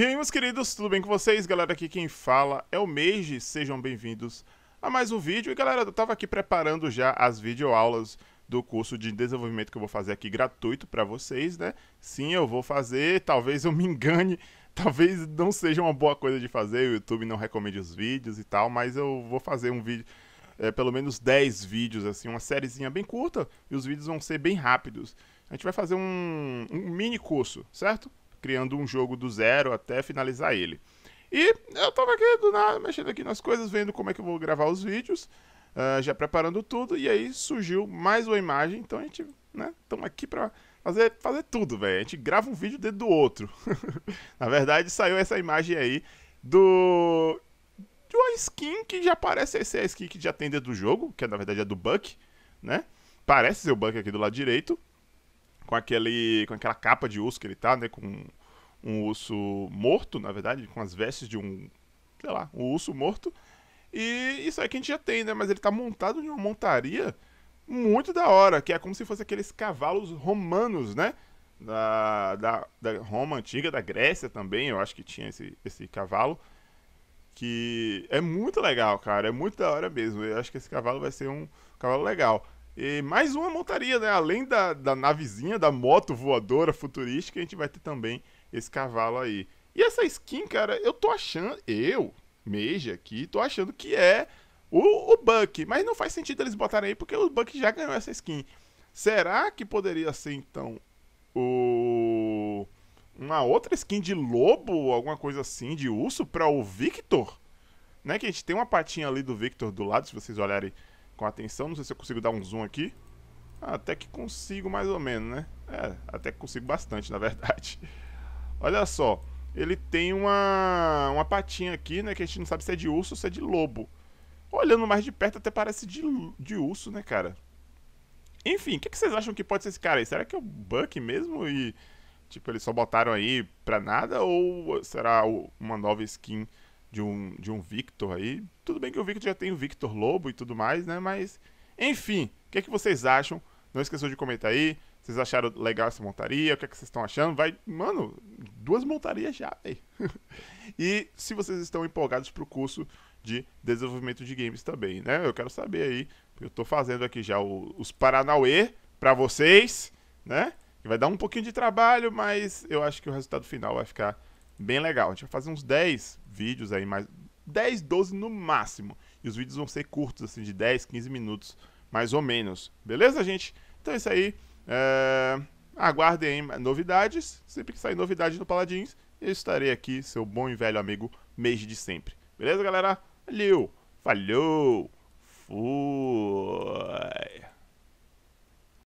E aí, meus queridos, tudo bem com vocês? Galera, aqui quem fala é o Meiji, sejam bem-vindos a mais um vídeo. E galera, eu tava aqui preparando já as videoaulas do curso de desenvolvimento que eu vou fazer aqui gratuito para vocês, né? Sim, eu vou fazer, talvez eu me engane, talvez não seja uma boa coisa de fazer, o YouTube não recomende os vídeos e tal, mas eu vou fazer um vídeo... É, pelo menos 10 vídeos, assim, uma sériezinha bem curta, e os vídeos vão ser bem rápidos. A gente vai fazer um, um mini curso, certo? criando um jogo do zero até finalizar ele. E eu tava aqui do nada, mexendo aqui nas coisas, vendo como é que eu vou gravar os vídeos, uh, já preparando tudo, e aí surgiu mais uma imagem, então a gente, né, estamos aqui pra fazer, fazer tudo, velho. A gente grava um vídeo dentro do outro. Na verdade, saiu essa imagem aí do de uma skin que já parece ser a skin que já tem dentro do jogo, que na verdade é do Buck, né? Parece ser o Buck aqui do lado direito com, aquele, com aquela capa de urso que ele tá, né? Com um urso morto, na verdade, com as vestes de um, sei lá, um urso morto. E isso é que a gente já tem, né? Mas ele tá montado em uma montaria muito da hora, que é como se fosse aqueles cavalos romanos, né? Da, da, da Roma antiga, da Grécia também, eu acho que tinha esse, esse cavalo. Que é muito legal, cara. É muito da hora mesmo. Eu acho que esse cavalo vai ser um cavalo legal. E mais uma montaria, né? Além da, da navezinha, da moto voadora futurística, a gente vai ter também esse cavalo aí. E essa skin, cara, eu tô achando. Eu, meiji aqui, tô achando que é o, o Buck. Mas não faz sentido eles botarem aí, porque o Buck já ganhou essa skin. Será que poderia ser, então, o. Uma outra skin de lobo, alguma coisa assim, de urso, para o Victor? Né? Que a gente tem uma patinha ali do Victor do lado, se vocês olharem com atenção. Não sei se eu consigo dar um zoom aqui. Ah, até que consigo mais ou menos, né? É, até que consigo bastante, na verdade. Olha só, ele tem uma, uma patinha aqui, né? Que a gente não sabe se é de urso ou se é de lobo. Olhando mais de perto até parece de, de urso, né, cara? Enfim, o que, que, vocês acham que pode ser esse cara aí? Será que é o Buck mesmo e, tipo, eles só botaram aí pra nada? Ou será uma nova skin de um, de um Victor aí. Tudo bem que o Victor já tem o Victor Lobo e tudo mais, né? Mas, enfim, o que é que vocês acham? Não esqueçam de comentar aí. Vocês acharam legal essa montaria? O que é que vocês estão achando? Vai, mano, duas montarias já, velho. e se vocês estão empolgados pro curso de desenvolvimento de games também, né? Eu quero saber aí. Eu tô fazendo aqui já o, os Paranauê para vocês, né? Vai dar um pouquinho de trabalho, mas eu acho que o resultado final vai ficar bem legal. A gente vai fazer uns 10 vídeos aí, mais 10, 12 no máximo. E os vídeos vão ser curtos, assim, de 10, 15 minutos, mais ou menos. Beleza, gente? Então é isso aí. É... Aguardem novidades. Sempre que sair novidade no Paladins, eu estarei aqui, seu bom e velho amigo, mês de sempre. Beleza, galera? Valeu! Falhou! Fui!